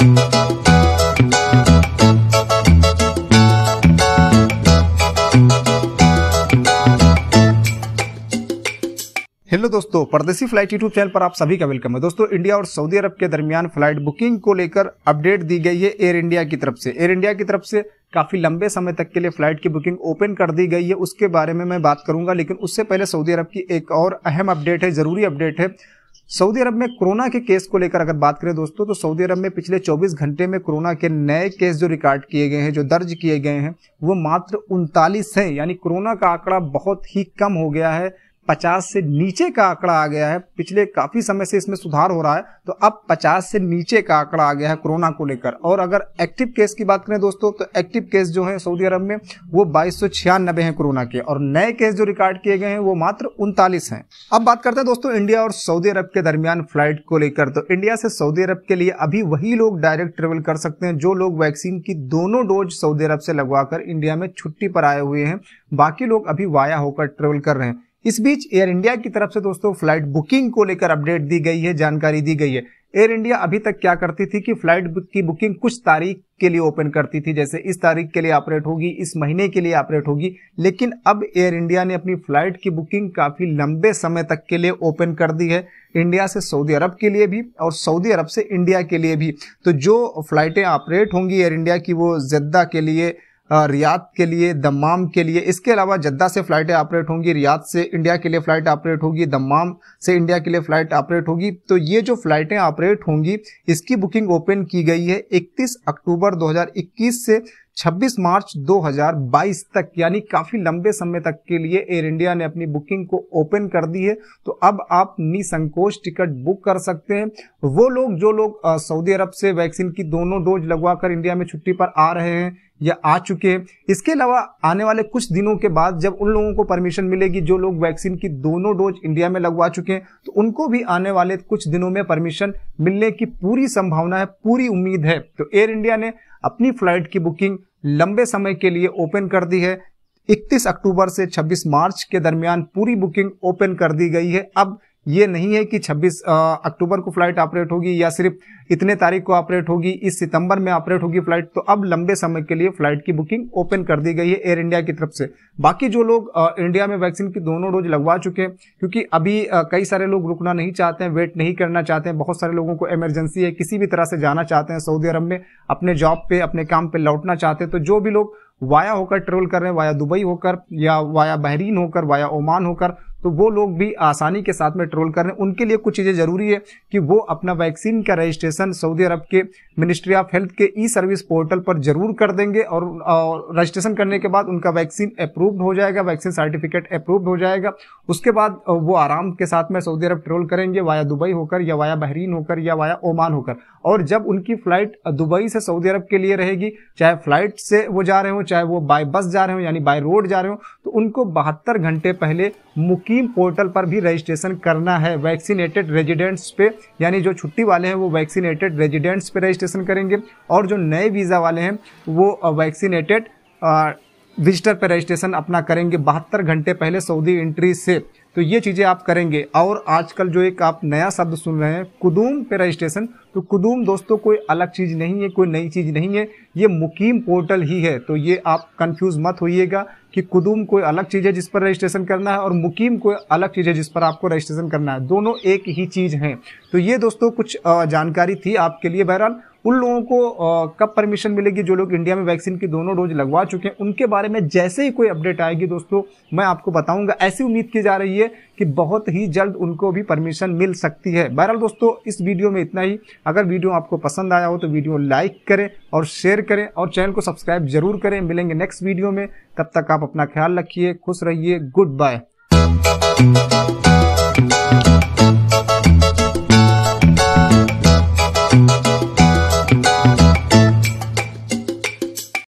hello दोस्तों परदेसी flight YouTube channel पर आप सभी का वेलकम है दोस्तों इंडिया और सऊदी अरब के दरमियान फ्लाइट बुकिंग को लेकर अपडेट दी गई है एयर इंडिया की तरफ से एयर इंडिया की तरफ से काफ़ी लंबे समय तक के लिए फ़्लाइट की बुकिंग ओपन कर दी गई है उसके बारे में मैं बात करूंगा लेकिन उससे पहले सऊदी अरब की एक और अहम अपडेट है ज़रूरी अपडेट है सऊदी अरब में कोरोना के केस को लेकर अगर बात करें दोस्तों तो सऊदी अरब में पिछले 24 घंटे में कोरोना के नए केस जो रिकॉर्ड किए गए हैं जो दर्ज किए गए हैं वो मात्र उनतालीस हैं यानी कोरोना का आंकड़ा बहुत ही कम हो गया है पचास से नीचे का आंकड़ा आ गया है पिछले काफ़ी समय से इसमें सुधार हो रहा है तो अब पचास से नीचे का आंकड़ा आ गया है कोरोना को लेकर और अगर एक्टिव केस की बात करें दोस्तों तो एक्टिव केस जो है सऊदी अरब में वो बाईस सौ छियानबे हैं कोरोना के और नए केस जो रिकॉर्ड किए गए हैं वो मात्र उनतालीस हैं अब बात करते हैं दोस्तों इंडिया और सऊदी अरब के दरमियान फ्लाइट को लेकर तो इंडिया से सऊदी अरब के लिए अभी वही लोग डायरेक्ट ट्रेवल कर सकते हैं जो लोग वैक्सीन की दोनों डोज सऊदी अरब से लगवाकर इंडिया में छुट्टी पर आए हुए हैं बाकी लोग अभी वाया होकर ट्रेवल कर रहे हैं इस बीच एयर इंडिया की तरफ से दोस्तों फ्लाइट बुकिंग को लेकर अपडेट दी गई है जानकारी दी गई है एयर इंडिया अभी तक क्या करती थी कि फ्लाइट की बुकिंग कुछ तारीख के लिए ओपन करती थी जैसे इस तारीख के लिए ऑपरेट होगी इस महीने के लिए ऑपरेट होगी लेकिन अब एयर इंडिया ने अपनी फ्लाइट की बुकिंग काफ़ी लंबे समय तक के लिए ओपन कर दी है इंडिया से सऊदी अरब के लिए भी और सऊदी अरब से इंडिया के लिए भी तो जो फ्लाइटें ऑपरेट होंगी एयर इंडिया की वो जद्दा के लिए रियाद के लिए दमाम के लिए इसके अलावा जद्दा से फ़्लाइटें ऑपरेट होंगी रियाद से इंडिया के लिए फ़्लाइट ऑपरेट होगी दमाम से इंडिया के लिए फ़्लाइट ऑपरेट होगी तो ये जो फ़्लाइटें ऑपरेट होंगी इसकी बुकिंग ओपन की गई है 31 अक्टूबर 2021 से 26 मार्च 2022 तक यानी काफी लंबे समय तक के लिए एयर इंडिया ने अपनी बुकिंग को ओपन कर दी है तो अब आप निसंकोच टिकट बुक कर सकते हैं वो लोग जो लोग सऊदी अरब से वैक्सीन की दोनों डोज लगवाकर इंडिया में छुट्टी पर आ रहे हैं या आ चुके हैं इसके अलावा आने वाले कुछ दिनों के बाद जब उन लोगों को परमिशन मिलेगी जो लोग वैक्सीन की दोनों डोज इंडिया में लगवा चुके हैं तो उनको भी आने वाले कुछ दिनों में परमिशन मिलने की पूरी संभावना है पूरी उम्मीद है तो एयर इंडिया ने अपनी फ्लाइट की बुकिंग लंबे समय के लिए ओपन कर दी है 31 अक्टूबर से 26 मार्च के दरमियान पूरी बुकिंग ओपन कर दी गई है अब ये नहीं है कि 26 अक्टूबर को फ्लाइट ऑपरेट होगी या सिर्फ इतने तारीख को ऑपरेट होगी इस सितंबर में ऑपरेट होगी फ्लाइट तो अब लंबे समय के लिए फ्लाइट की बुकिंग ओपन कर दी गई है एयर इंडिया की तरफ से बाकी जो लोग इंडिया में वैक्सीन की दोनों डोज लगवा चुके हैं क्योंकि अभी कई सारे लोग रुकना नहीं चाहते हैं वेट नहीं करना चाहते हैं बहुत सारे लोगों को इमरजेंसी है किसी भी तरह से जाना चाहते हैं सऊदी अरब में अपने जॉब पे अपने काम पे लौटना चाहते हैं तो जो भी लोग वाया होकर ट्रेवल कर रहे हैं वाया दुबई होकर या वाया बहरीन होकर वाया ओमान होकर तो वो लोग भी आसानी के साथ में ट्रोल कर रहे हैं उनके लिए कुछ चीज़ें ज़रूरी है कि वो अपना वैक्सीन का रजिस्ट्रेशन सऊदी अरब के मिनिस्ट्री ऑफ हेल्थ के ई सर्विस पोर्टल पर जरूर कर देंगे और, रजिस्ट्रेशन करने के बाद उनका वैक्सीन अप्रूव्ड हो जाएगा वैक्सीन सर्टिफिकेट अप्रूव्ड हो जाएगा उसके बाद वो आराम के साथ में सऊदी अरब ट्रोल करेंगे वाया दुबई होकर या वाया बहरीन होकर या वाया ओमान होकर और जब उनकी फ़्लाइट दुबई से सऊदी अरब के लिए रहेगी चाहे फ़्लाइट से वो जा रहे हो चाहे वो बाय बस जा रहे हो यानी बाय रोड जा रहे हो तो उनको बहत्तर घंटे पहले मुकीम पोर्टल पर भी रजिस्ट्रेशन करना है वैक्सीनेटेड रेजिडेंट्स पे यानी जो छुट्टी वाले हैं वो वैक्सीनेटेड रेजिडेंट्स पे रजिस्ट्रेशन करेंगे और जो नए वीज़ा वाले हैं वो वैक्सीनेटेड विजिटर पर रजिस्ट्रेशन अपना करेंगे बहत्तर घंटे पहले सऊदी एंट्री से तो ये चीज़ें आप करेंगे और आजकल जो एक आप नया शब्द सुन रहे हैं कुदूम पे रजिस्ट्रेशन तो कुदूम दोस्तों कोई अलग चीज़ नहीं है कोई नई चीज़ नहीं है ये मुकीम पोर्टल ही है तो ये आप कंफ्यूज मत होइएगा कि कुदूम कोई अलग चीज़ है जिस पर रजिस्ट्रेशन करना है और मुकीम कोई अलग चीज़ है जिस पर आपको रजिस्ट्रेशन करना है दोनों एक ही चीज़ हैं तो ये दोस्तों कुछ जानकारी थी आपके लिए बहरहाल उन लोगों को कब परमिशन मिलेगी जो लोग इंडिया में वैक्सीन की दोनों डोज लगवा चुके हैं उनके बारे में जैसे ही कोई अपडेट आएगी दोस्तों मैं आपको बताऊंगा ऐसी उम्मीद की जा रही है चाहिए कि बहुत ही जल्द उनको भी परमिशन मिल सकती है बहरहाल दोस्तों इस वीडियो में इतना ही अगर वीडियो आपको पसंद आया हो तो वीडियो लाइक करें और शेयर करें और चैनल को सब्सक्राइब जरूर करें मिलेंगे नेक्स्ट वीडियो में तब तक आप अपना ख्याल रखिए खुश रहिए गुड बाय